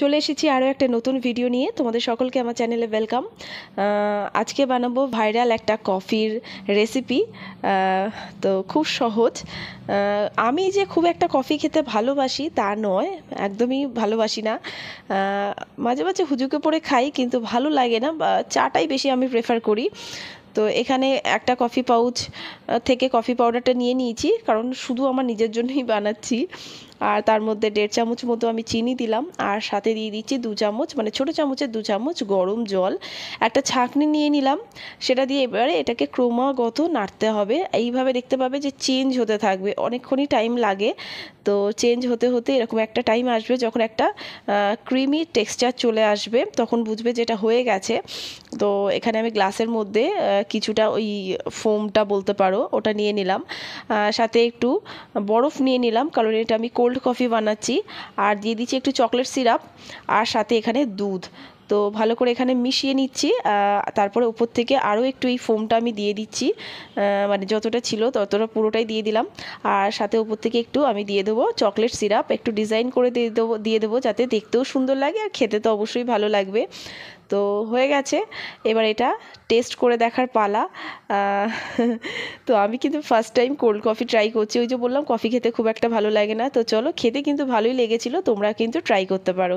চলে এসেছি আরও একটা নতুন ভিডিও নিয়ে তোমাদের সকলকে আমার চ্যানেলে ওয়েলকাম আজকে বানাবো ভাইরাল একটা কফির রেসিপি তো খুব সহজ আমি যে খুব একটা কফি খেতে ভালোবাসি তা নয় একদমই ভালোবাসি না মাঝে মাঝে হুজুকে পরে খাই কিন্তু ভালো লাগে না চাটাই বেশি আমি প্রেফার করি তো এখানে একটা কফি পাউচ থেকে কফি পাউডারটা নিয়ে নিয়েছি কারণ শুধু আমার নিজের জন্যই বানাচ্ছি আর তার মধ্যে দেড় চামচ মতো আমি চিনি দিলাম আর সাথে দিয়ে দিচ্ছি দু চামচ মানে ছোটো চামচের দু চামচ গরম জল একটা ছাঁকনি নিয়ে নিলাম সেটা দিয়ে এবারে এটাকে ক্রমাগত নাড়তে হবে এইভাবে দেখতে পাবে যে চেঞ্জ হতে থাকবে অনেকক্ষণই টাইম লাগে তো চেঞ্জ হতে হতে এরকম একটা টাইম আসবে যখন একটা ক্রিমি টেক্সচার চলে আসবে তখন বুঝবে যেটা হয়ে গেছে তো এখানে আমি গ্লাসের মধ্যে কিছুটা ওই ফোমটা বলতে পারো ওটা নিয়ে নিলাম সাথে একটু বরফ নিয়ে নিলাম কারণ এটা আমি করে কোল্ড কফি বানাচ্ছি আর দিয়ে দিচ্ছি একটু চকলেট সিরাপ আর সাথে এখানে দুধ তো ভালো করে এখানে মিশিয়ে নিচ্ছি তারপরে উপর থেকে আরও একটু এই ফোমটা আমি দিয়ে দিচ্ছি মানে যতটা ছিল ততটা পুরোটাই দিয়ে দিলাম আর সাথে উপর থেকে একটু আমি দিয়ে দেবো চকলেট সিরাপ একটু ডিজাইন করে দিয়ে দেবো দিয়ে দেবো যাতে দেখতেও সুন্দর লাগে আর খেতে তো অবশ্যই ভালো লাগবে তো হয়ে গেছে এবার এটা টেস্ট করে দেখার পালা তো আমি কিন্তু first time cold coffee try করছি ওই যে বললাম কফি খেতে খুব একটা ভালো লাগে না তো চলো খেতে কিন্তু ভালোই লেগেছিলো তোমরা কিন্তু ট্রাই করতে পারো